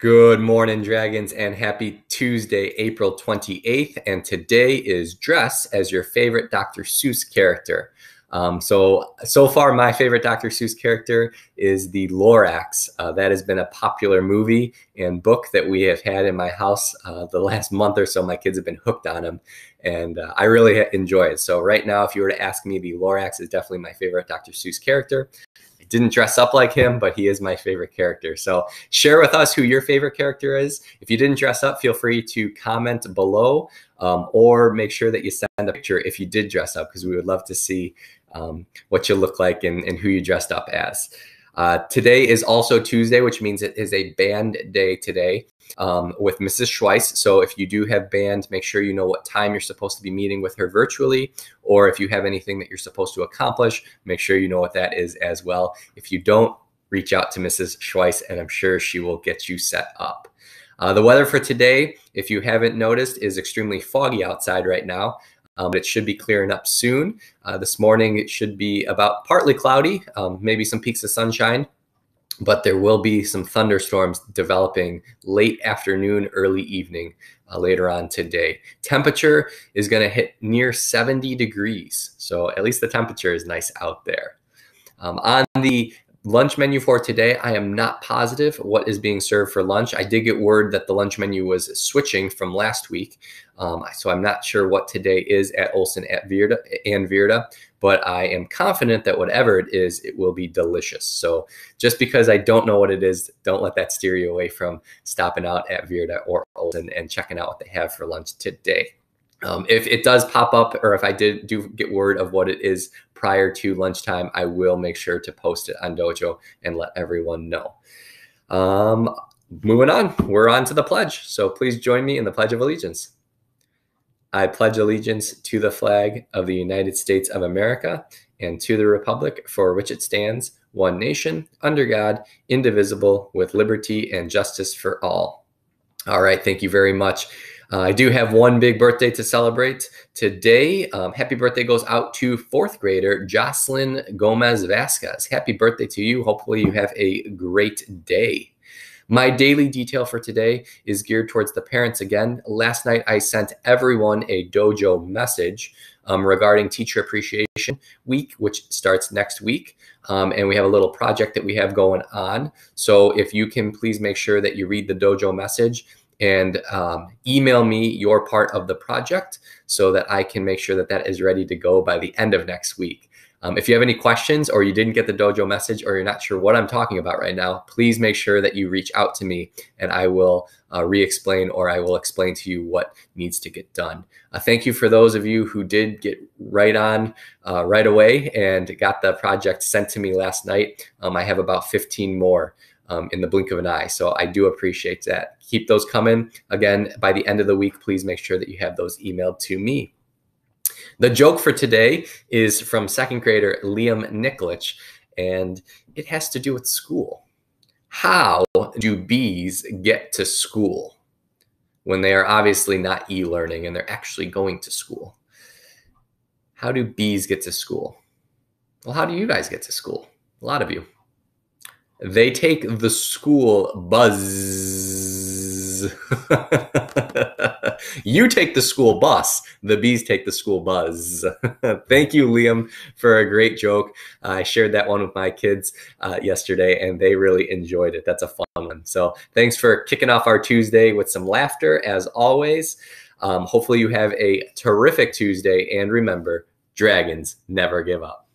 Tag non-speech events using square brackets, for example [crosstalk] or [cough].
Good morning, dragons, and happy Tuesday, April 28th. And today is dress as your favorite Dr. Seuss character. Um, so, so far, my favorite Dr. Seuss character is the Lorax. Uh, that has been a popular movie and book that we have had in my house uh, the last month or so. My kids have been hooked on them, and uh, I really enjoy it. So, right now, if you were to ask me, the Lorax is definitely my favorite Dr. Seuss character didn't dress up like him, but he is my favorite character. So share with us who your favorite character is. If you didn't dress up, feel free to comment below um, or make sure that you send a picture if you did dress up because we would love to see um, what you look like and, and who you dressed up as. Uh, today is also Tuesday, which means it is a band day today um, with Mrs. Schweiss. So if you do have band, make sure you know what time you're supposed to be meeting with her virtually, or if you have anything that you're supposed to accomplish, make sure you know what that is as well. If you don't, reach out to Mrs. Schweiss, and I'm sure she will get you set up. Uh, the weather for today, if you haven't noticed, is extremely foggy outside right now um, it should be clearing up soon. Uh, this morning, it should be about partly cloudy, um, maybe some peaks of sunshine, but there will be some thunderstorms developing late afternoon, early evening uh, later on today. Temperature is going to hit near 70 degrees. So at least the temperature is nice out there. Um, on the lunch menu for today, I am not positive what is being served for lunch. I did get word that the lunch menu was switching from last week. Um, so I'm not sure what today is at Olson at Virda and Virda, but I am confident that whatever it is, it will be delicious. So just because I don't know what it is, don't let that steer you away from stopping out at Virda or Olson and checking out what they have for lunch today. Um, if it does pop up or if I did do get word of what it is prior to lunchtime, I will make sure to post it on Dojo and let everyone know. Um, moving on, we're on to the pledge. So please join me in the Pledge of Allegiance. I pledge allegiance to the flag of the United States of America and to the republic for which it stands, one nation, under God, indivisible, with liberty and justice for all. All right, thank you very much. Uh, I do have one big birthday to celebrate today. Um, happy birthday goes out to fourth grader Jocelyn Gomez Vasquez. Happy birthday to you. Hopefully, you have a great day. My daily detail for today is geared towards the parents again. Last night, I sent everyone a dojo message um, regarding Teacher Appreciation Week, which starts next week. Um, and we have a little project that we have going on. So if you can please make sure that you read the dojo message and um, email me your part of the project so that I can make sure that that is ready to go by the end of next week. Um, if you have any questions or you didn't get the dojo message or you're not sure what I'm talking about right now, please make sure that you reach out to me and I will uh, re explain or I will explain to you what needs to get done. Uh, thank you for those of you who did get right on uh, right away and got the project sent to me last night. Um, I have about 15 more um, in the blink of an eye. So I do appreciate that. Keep those coming. Again, by the end of the week, please make sure that you have those emailed to me. The joke for today is from second grader Liam Niklich, and it has to do with school. How do bees get to school when they are obviously not e learning and they're actually going to school? How do bees get to school? Well, how do you guys get to school? A lot of you. They take the school buzz. [laughs] you take the school bus. The bees take the school buzz. [laughs] Thank you, Liam, for a great joke. I shared that one with my kids uh, yesterday, and they really enjoyed it. That's a fun one. So thanks for kicking off our Tuesday with some laughter, as always. Um, hopefully, you have a terrific Tuesday, and remember, dragons never give up.